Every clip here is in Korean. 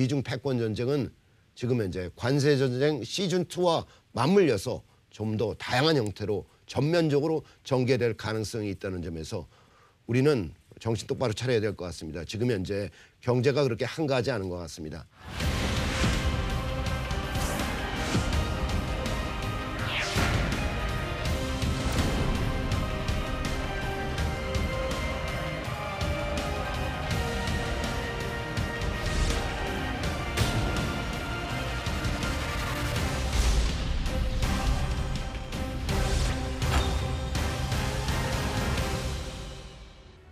미중 패권 전쟁은 지금 현재 관세 전쟁 시즌 2와 맞물려서 좀 더 다양한 형태로 전면적으로 전개될 가능성이 있다는 점에서 우리는 정신 똑바로 차려야 될 것 같습니다. 지금 현재 경제가 그렇게 한가하지 않은 것 같습니다.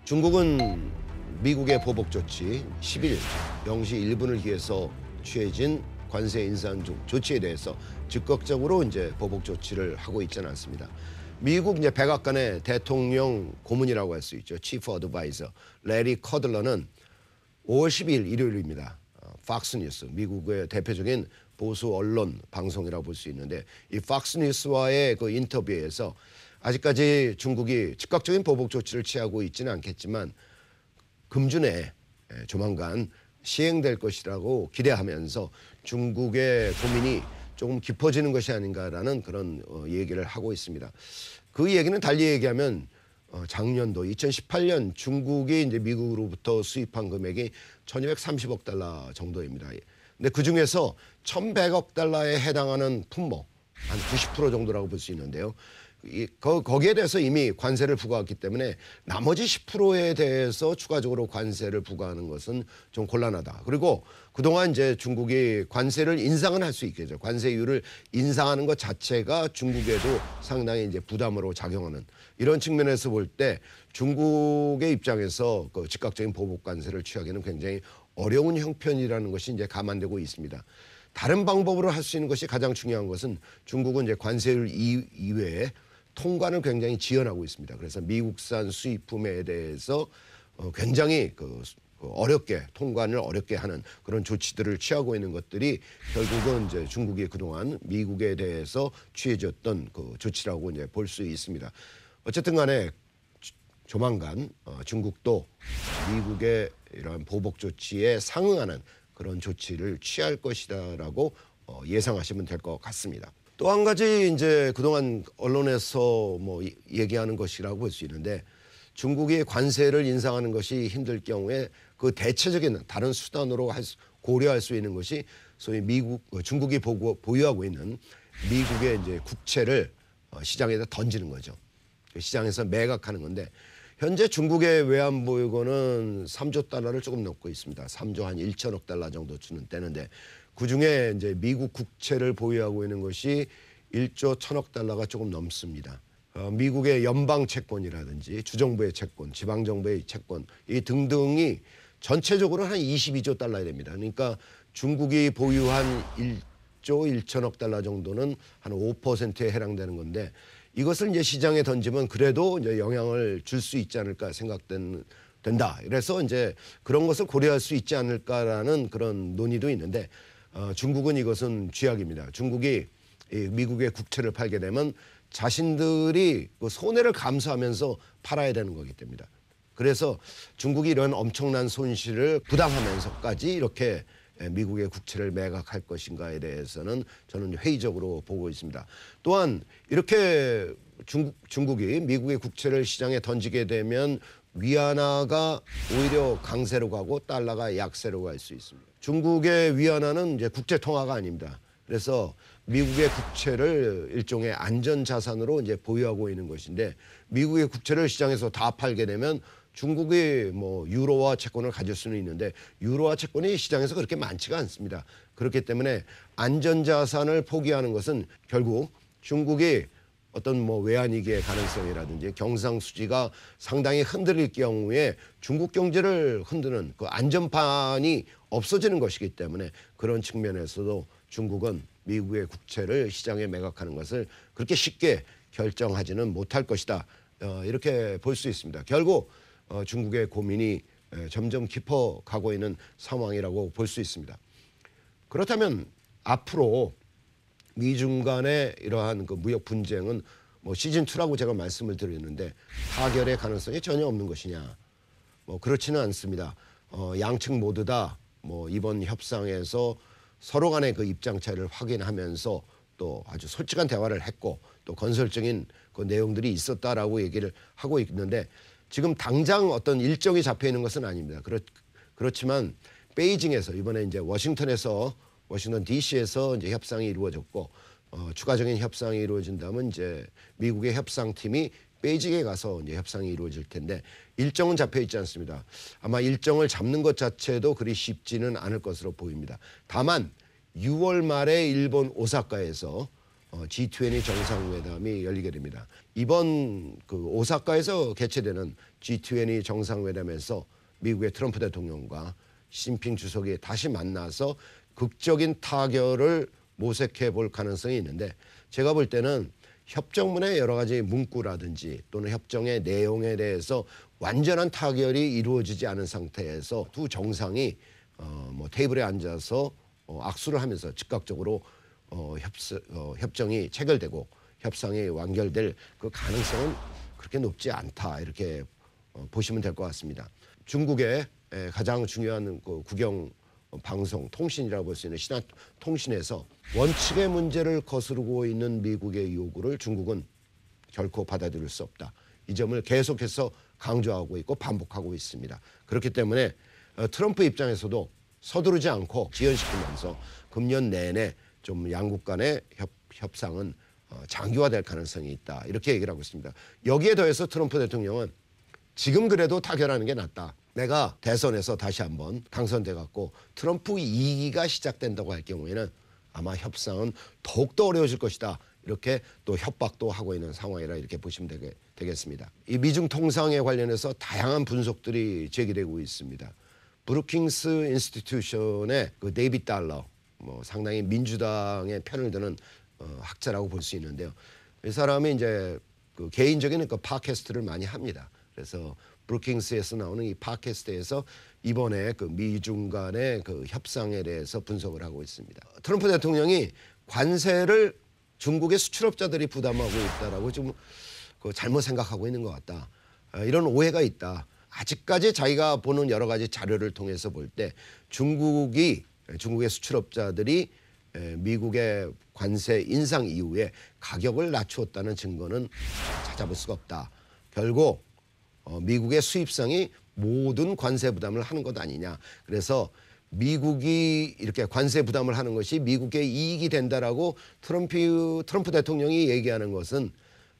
중국은 미국의 보복 조치 10일 0시 1분을 기해서 취해진 관세 인상 조치에 대해서 즉각적으로 이제 보복 조치를 하고 있지는 않습니다. 미국 이제 백악관의 대통령 고문이라고 할 수 있죠. 치프 어드바이저 레리 커들러는 5월 12일 일요일입니다. 팍스 어, 뉴스 미국의 대표적인 보수 언론 방송이라고 볼 수 있는데 이 팍스 뉴스와의 그 인터뷰에서 아직까지 중국이 즉각적인 보복 조치를 취하고 있지는 않겠지만 금준에 예, 조만간 시행될 것이라고 기대하면서 중국의 고민이 조금 깊어지는 것이 아닌가라는 그런 어, 얘기를 하고 있습니다. 그 얘기는 달리 얘기하면 어, 작년도 2018년 중국이 이제 미국으로부터 수입한 금액이 1,230억 달러 정도입니다. 근데 그 중에서 1,100억 달러에 해당하는 품목 한 90% 정도라고 볼 수 있는데요. 거, 거기에 대해서 이미 관세를 부과했기 때문에 나머지 10%에 대해서 추가적으로 관세를 부과하는 것은 좀 곤란하다. 그리고 그동안 이제 중국이 관세를 인상은 할 수 있겠죠. 관세율을 인상하는 것 자체가 중국에도 상당히 이제 부담으로 작용하는 이런 측면에서 볼 때 중국의 입장에서 그 즉각적인 보복 관세를 취하기는 굉장히 어려운 형편이라는 것이 이제 감안되고 있습니다. 다른 방법으로 할 수 있는 것이 가장 중요한 것은 중국은 이제 관세율 이외에 통관을 굉장히 지연하고 있습니다. 그래서 미국산 수입품에 대해서 어, 굉장히 그, 그 어렵게 통관을 어렵게 하는 그런 조치들을 취하고 있는 것들이 결국은 이제 중국이 그동안 미국에 대해서 취해졌던 그 조치라고 이제 볼 수 있습니다. 어쨌든 간에 조만간 어, 중국도 미국의 이런 보복 조치에 상응하는 그런 조치를 취할 것이다라고 어, 예상하시면 될 것 같습니다. 또한 가지 이제 그동안 언론에서 뭐 얘기하는 것이라고 볼 수 있는데 중국이 관세를 인상하는 것이 힘들 경우에 그 대체적인 다른 수단으로 할 수, 고려할 수 있는 것이 소위 미국 어, 중국이 보고, 보유하고 있는 미국의 이제 국채를 어, 시장에다 던지는 거죠. 시장에서 매각하는 건데 현재 중국의 외환 보유고는 3조 달러를 조금 넘고 있습니다. 3조 한 1천억 달러 정도 주는 때는데 그 중에 이제 미국 국채를 보유하고 있는 것이 1조 1천억 달러가 조금 넘습니다. 어, 미국의 연방 채권이라든지 주정부의 채권, 지방 정부의 채권 이 등등이 전체적으로 한 22조 달러에 됩니다. 그러니까 중국이 보유한 1조 1천억 달러 정도는 한 5%에 해당되는 건데 이것을 이제 시장에 던지면 그래도 이제 영향을 줄 수 있지 않을까 생각된 된다. 그래서 이제 그런 것을 고려할 수 있지 않을까라는 그런 논의도 있는데 어, 중국은 이것은 쥐약입니다. 중국이 이 미국의 국채를 팔게 되면 자신들이 그 손해를 감수하면서 팔아야 되는 거기 때문에 그래서 중국이 이런 엄청난 손실을 부담하면서까지 이렇게 미국의 국채를 매각할 것인가에 대해서는 저는 회의적으로 보고 있습니다. 또한 이렇게 중, 국 중국이 미국의 국채를 시장에 던지게 되면 위안화가 오히려 강세로 가고 달러가 약세로 갈 수 있습니다. 중국의 위안화는 이제 국제 통화가 아닙니다. 그래서 미국의 국채를 일종의 안전 자산으로 이제 보유하고 있는 것인데 미국의 국채를 시장에서 다 팔게 되면 중국이 뭐 유로와 채권을 가질 수는 있는데 유로와 채권이 시장에서 그렇게 많지가 않습니다. 그렇기 때문에 안전 자산을 포기하는 것은 결국 중국이 어떤 뭐 외환위기의 가능성이라든지 경상수지가 상당히 흔들릴 경우에 중국 경제를 흔드는 그 안전판이 없어지는 것이기 때문에 그런 측면에서도 중국은 미국의 국채를 시장에 매각하는 것을 그렇게 쉽게 결정하지는 못할 것이다. 어, 이렇게 볼 수 있습니다. 결국 어, 중국의 고민이 에, 점점 깊어가고 있는 상황이라고 볼 수 있습니다. 그렇다면 앞으로 미중 간의 이러한 그 무역 분쟁은 뭐 시즌 2라고 제가 말씀을 드렸는데 타결의 가능성이 전혀 없는 것이냐. 뭐 그렇지는 않습니다. 어, 양측 모두 다 뭐 이번 협상에서 서로 간의 그 입장 차이를 확인하면서 또 아주 솔직한 대화를 했고 또 건설적인 그 내용들이 있었다라고 얘기를 하고 있는데 지금 당장 어떤 일정이 잡혀 있는 것은 아닙니다. 그렇, 그렇지만 베이징에서 이번에 이제 워싱턴에서 워싱턴 D.C.에서 이제 협상이 이루어졌고 어, 추가적인 협상이 이루어진다면 이제 미국의 협상팀이 베이징에 가서 이제 협상이 이루어질 텐데 일정은 잡혀 있지 않습니다. 아마 일정을 잡는 것 자체도 그리 쉽지는 않을 것으로 보입니다. 다만 6월 말에 일본 오사카에서 어, G20 정상회담이 열리게 됩니다. 이번 그 오사카에서 개최되는 G20 정상회담에서 미국의 트럼프 대통령과 시진핑 주석이 다시 만나서 극적인 타결을 모색해 볼 가능성이 있는데 제가 볼 때는 협정문의 여러 가지 문구라든지 또는 협정의 내용에 대해서 완전한 타결이 이루어지지 않은 상태에서 두 정상이 어, 뭐 테이블에 앉아서 어, 악수를 하면서 즉각적으로 어, 협, 어, 협정이 체결되고 협상이 완결될 그 가능성은 그렇게 높지 않다 이렇게 어, 보시면 될 것 같습니다. 중국의 가장 중요한 그 국영 방송 통신이라고 볼 수 있는 신화 통신에서 원칙의 문제를 거스르고 있는 미국의 요구를 중국은 결코 받아들일 수 없다. 이 점을 계속해서 강조하고 있고 반복하고 있습니다. 그렇기 때문에 어, 트럼프 입장에서도 서두르지 않고 지연시키면서 금년 내내 좀 양국 간의 협, 협상은 어, 장기화될 가능성이 있다. 이렇게 얘기를 하고 있습니다. 여기에 더해서 트럼프 대통령은 지금 그래도 타결하는 게 낫다. 내가 대선에서 다시 한번 당선돼 갖고 트럼프 2기가 시작된다고 할 경우에는 아마 협상은 더욱더 어려워질 것이다. 이렇게 또 협박도 하고 있는 상황이라 이렇게 보시면 되겠, 습니다이 미중 통상에 관련해서 다양한 분석들이 제기되고 있습니다. 브루킹스 인스티튜션의 그 데이비 달러 뭐 상당히 민주당의 편을 드는 어, 학자라고 볼 수 있는데요. 이 사람이 이제 그 개인적인 그 팟캐스트를 많이 합니다. 그래서 브루킹스에서 나오는 이 팟캐스트에서 이번에 그 미중 간의 그 협상에 대해서 분석을 하고 있습니다. 트럼프 대통령이 관세를 중국의 수출업자들이 부담하고 있다라고 지금 그 잘못 생각하고 있는 것 같다. 아, 이런 오해가 있다. 아직까지 자기가 보는 여러 가지 자료를 통해서 볼 때 중국이 중국의 수출업자들이 미국의 관세 인상 이후에 가격을 낮추었다는 증거는 찾아볼 수가 없다. 결국 어, 미국의 수입성이 모든 관세 부담을 하는 것 아니냐. 그래서 미국이 이렇게 관세 부담을 하는 것이 미국의 이익이 된다라고 트럼프 트럼프 대통령이 얘기하는 것은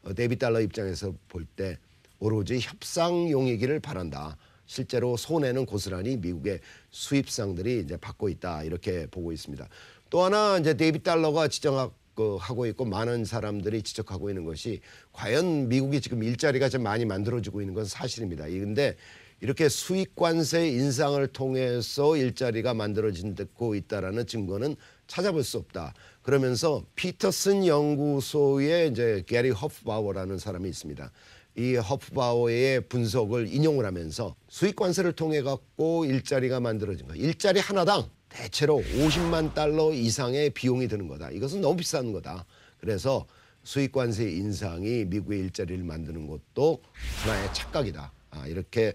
어, 데비 달러 입장에서 볼 때 오로지 협상용이기를 바란다. 실제로 손해는 고스란히 미국의 수입상들이 이제 받고 있다 이렇게 보고 있습니다. 또 하나 이제 데이비 달러가 지정학 그 하고 있고 많은 사람들이 지적하고 있는 것이 과연 미국이 지금 일자리가 좀 많이 만들어지고 있는 건 사실입니다. 그런데 이렇게 수익 관세 인상을 통해서 일자리가 만들어진고 있다라는 증거는 찾아볼 수 없다. 그러면서 피터슨 연구소의 이제 게리 허프바워라는 사람이 있습니다. 이 허프바워의 분석을 인용을 하면서 수익 관세를 통해 갖고 일자리가 만들어진 거. 일자리 하나당 대체로 50만 달러 이상의 비용이 드는 거다. 이것은 너무 비싼 거다. 그래서 수익 관세 인상이 미국의 일자리를 만드는 것도 하나의 착각이다. 아, 이렇게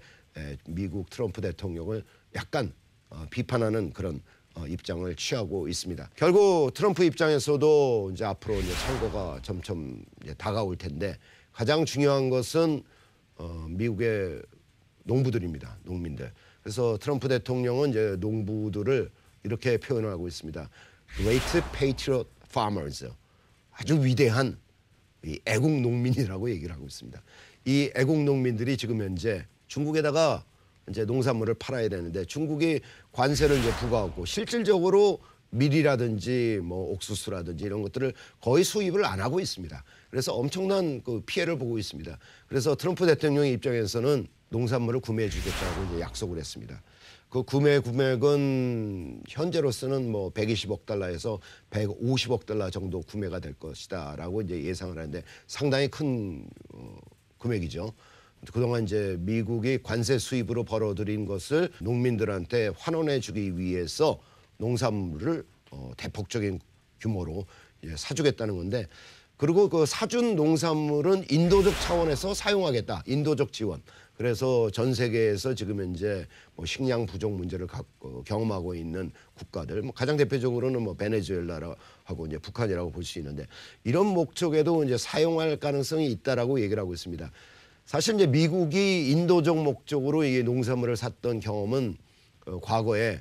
미국 트럼프 대통령을 약간 어, 비판하는 그런 어, 입장을 취하고 있습니다. 결국 트럼프 입장에서도 이제 앞으로 이제 선거가 점점 이제 다가올 텐데 가장 중요한 것은 어, 미국의 농부들입니다. 농민들. 그래서 트럼프 대통령은 이제 농부들을 이렇게 표현을 하고 있습니다. Great Patriot Farmers. 아주 위대한 이 애국 농민이라고 얘기를 하고 있습니다. 이 애국 농민들이 지금 현재 중국에다가 이제 농산물을 팔아야 되는데 중국이 관세를 이제 부과하고 실질적으로 밀이라든지 뭐 옥수수라든지 이런 것들을 거의 수입을 안 하고 있습니다. 그래서 엄청난 그 피해를 보고 있습니다. 그래서 트럼프 대통령의 입장에서는 농산물을 구매해 주겠다고 이제 약속을 했습니다. 그 구매 금액은 현재로서는 뭐 120억 달러에서 150억 달러 정도 구매가 될 것이다라고 이제 예상을 하는데 상당히 큰 어, 금액이죠. 그동안 이제 미국이 관세 수입으로 벌어들인 것을 농민들한테 환원해 주기 위해서 농산물을 어, 대폭적인 규모로 예, 사주겠다는 건데 그리고 그 사준 농산물은 인도적 차원에서 사용하겠다. 인도적 지원. 그래서 전 세계에서 지금 현제뭐 식량 부족 문제를 갖고 경험하고 있는 국가들 뭐 가장 대표적으로는 뭐 베네수엘라하고 이제 북한이라고 볼 수 있는데 이런 목적에도 이제 사용할 가능성이 있다라고 얘기를 하고 있습니다. 사실 이제 미국이 인도적 목적으로 이 농산물을 샀던 경험은 어, 과거에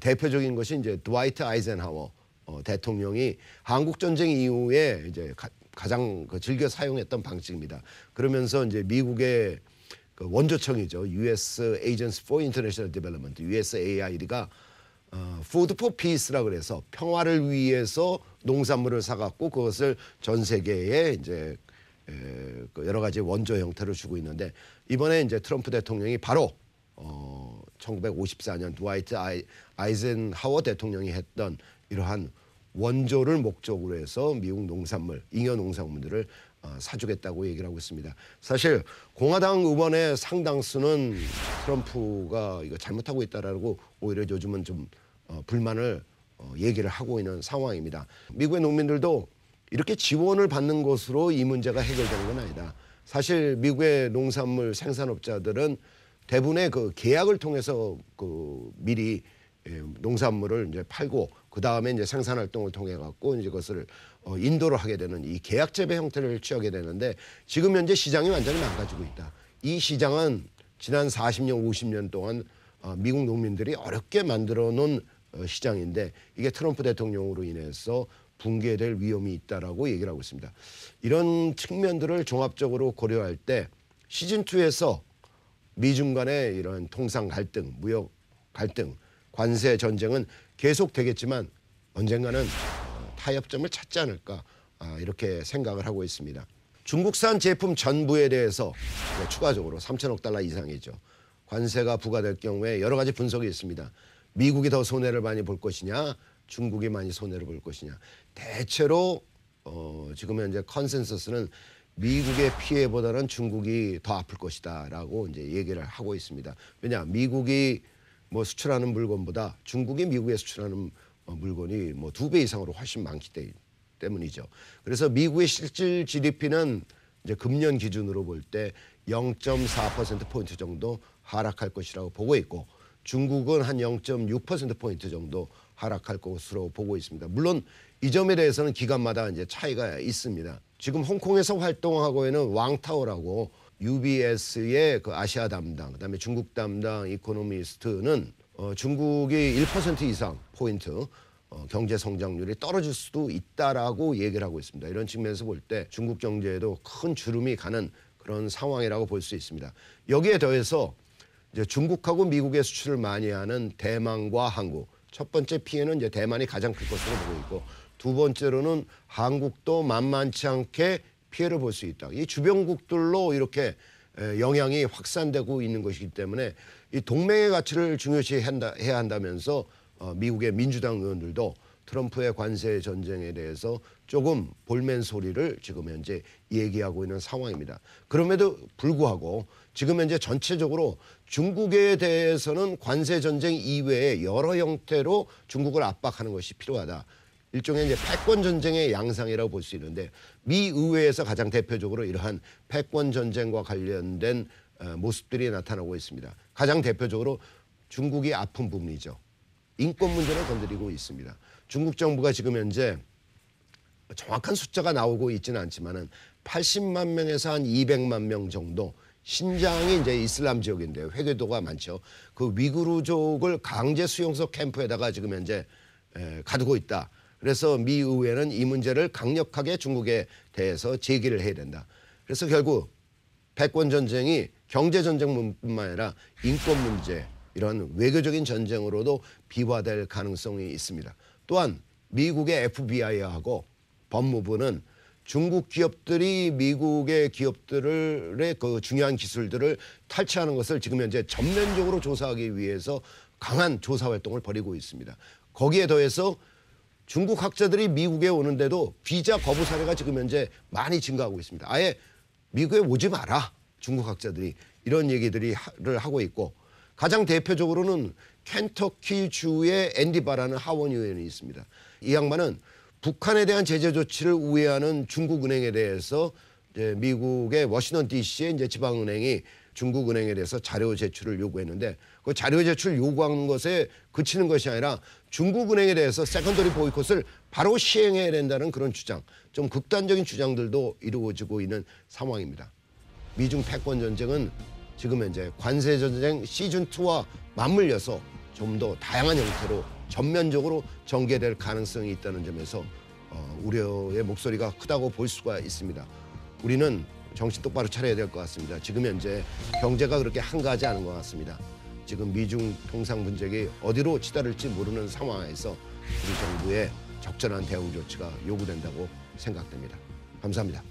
대표적인 것이 이제 드와이트 아이젠하워 어, 대통령이 한국 전쟁 이후에 이제 가, 가장 그 즐겨 사용했던 방식입니다. 그러면서 이제 미국의 그 원조청이죠. U.S. Agents for International Development, USAID가 어, Food for Peace라 그래서 평화를 위해서 농산물을 사갖고 그것을 전 세계에 이제 에, 그 여러 가지 원조 형태를 주고 있는데 이번에 이제 트럼프 대통령이 바로 어, 1954년 드와이트 아이, 아이젠하워 대통령이 했던 이러한 원조를 목적으로 해서 미국 농산물, 잉여 농산물들을 어, 사주겠다고 얘기를 하고 있습니다. 사실 공화당 의원의 상당수는 트럼프가 이거 잘못하고 있다라고 오히려 요즘은 좀 어, 불만을 어, 얘기를 하고 있는 상황입니다. 미국의 농민들도 이렇게 지원을 받는 것으로 이 문제가 해결되는 건 아니다. 사실 미국의 농산물 생산업자들은 대부분의 그 계약을 통해서 그 미리 예, 농산물을 이제 팔고 그 다음에 이제 생산 활동을 통해 갖고 이제 그것을 어, 인도를 하게 되는 이 계약 재배 형태를 취하게 되는데 지금 현재 시장이 완전히 망가지고 있다. 이 시장은 지난 40년, 50년 동안 어, 미국 농민들이 어렵게 만들어 놓은 어, 시장인데 이게 트럼프 대통령으로 인해서 붕괴될 위험이 있다라고 얘기를 하고 있습니다. 이런 측면들을 종합적으로 고려할 때 시즌 2에서 미중 간의 이런 통상 갈등, 무역 갈등 관세 전쟁은 계속되겠지만 언젠가는 어, 타협점을 찾지 않을까 아, 이렇게 생각을 하고 있습니다. 중국산 제품 전부에 대해서 네, 추가적으로 3천억 달러 이상이죠. 관세가 부과될 경우에 여러 가지 분석이 있습니다. 미국이 더 손해를 많이 볼 것이냐, 중국이 많이 손해를 볼 것이냐. 대체로 어, 지금 현재 컨센서스는 미국의 피해보다는 중국이 더 아플 것이다라고 이제 얘기를 하고 있습니다. 왜냐, 미국이 뭐 수출하는 물건보다 중국이 미국에 수출하는 어, 물건이 뭐 두 배 이상으로 훨씬 많기 때문이죠. 그래서 미국의 실질 GDP는 이제 금년 기준으로 볼 때 0.4% 포인트 정도 하락할 것이라고 보고 있고 중국은 한 0.6% 포인트 정도 하락할 것으로 보고 있습니다. 물론 이 점에 대해서는 기간마다 이제 차이가 있습니다. 지금 홍콩에서 활동하고 있는 왕타오라고 UBS의 그 아시아 담당, 그다음에 중국 담당 이코노미스트는 어, 중국이 1% 이상 포인트 어, 경제 성장률이 떨어질 수도 있다라고 얘기를 하고 있습니다. 이런 측면에서 볼 때 중국 경제에도 큰 주름이 가는 그런 상황이라고 볼 수 있습니다. 여기에 더해서 이제 중국하고 미국의 수출을 많이 하는 대만과 한국. 첫 번째 피해는 이제 대만이 가장 클 것으로 보고 있고 두 번째로는 한국도 만만치 않게 피해를 볼 수 있다. 이 주변국들로 이렇게 영향이 확산되고 있는 것이기 때문에 이 동맹의 가치를 중요시해야 한다, 한다면서 어, 미국의 민주당 의원들도 트럼프의 관세 전쟁에 대해서 조금 볼멘 소리를 지금 현재 얘기하고 있는 상황입니다. 그럼에도 불구하고 지금 현재 전체적으로 중국에 대해서는 관세 전쟁 이외에 여러 형태로 중국을 압박하는 것이 필요하다. 일종의 이제 패권 전쟁의 양상이라고 볼 수 있는데 미 의회에서 가장 대표적으로 이러한 패권 전쟁과 관련된 어, 모습들이 나타나고 있습니다. 가장 대표적으로 중국이 아픈 부분이죠. 인권 문제를 건드리고 있습니다. 중국 정부가 지금 현재 정확한 숫자가 나오고 있지는 않지만은 80만 명에서 한 200만 명 정도 신장이 이제 이슬람 지역인데요. 회교도가 많죠. 그 위구르족을 강제 수용소 캠프에다가 지금 현재 가두고 있다. 그래서 미 의회는 이 문제를 강력하게 중국에 대해서 제기를 해야 된다. 그래서 결국 패권 전쟁이 경제 전쟁뿐만 아니라 인권 문제 이런 외교적인 전쟁으로도 비화될 가능성이 있습니다. 또한 미국의 FBI하고 법무부는 중국 기업들이 미국의 기업들의 그 중요한 기술들을 탈취하는 것을 지금 현재 전면적으로 조사하기 위해서 강한 조사 활동을 벌이고 있습니다. 거기에 더해서 중국 학자들이 미국에 오는데도 비자 거부 사례가 지금 현재 많이 증가하고 있습니다. 아예 미국에 오지 마라. 중국 학자들이 이런 얘기들을 하고 있고 가장 대표적으로는 켄터키 주의 앤디바라는 하원 의원이 있습니다. 이 양반은 북한에 대한 제재 조치를 우회하는 중국 은행에 대해서 미국의 워싱턴 D.C.의 이제 지방은행이 중국은행에 대해서 자료 제출을 요구했는데 그 자료 제출 요구하는 것에 그치는 것이 아니라 중국은행에 대해서 세컨더리 보이콧을 바로 시행해야 된다는 그런 주장, 좀 극단적인 주장들도 이루어지고 있는 상황입니다. 미중 패권 전쟁은 지금 현재 관세 전쟁 시즌 2와 맞물려서 좀 더 다양한 형태로 전면적으로 전개될 가능성이 있다는 점에서 어, 우려의 목소리가 크다고 볼 수가 있습니다. 우리는 정신 똑바로 차려야 될 것 같습니다. 지금 현재 경제가 그렇게 한가하지 않은 것 같습니다. 지금 미중 통상 분쟁이 어디로 치달을지 모르는 상황에서 우리 정부의 적절한 대응 조치가 요구된다고 생각됩니다. 감사합니다.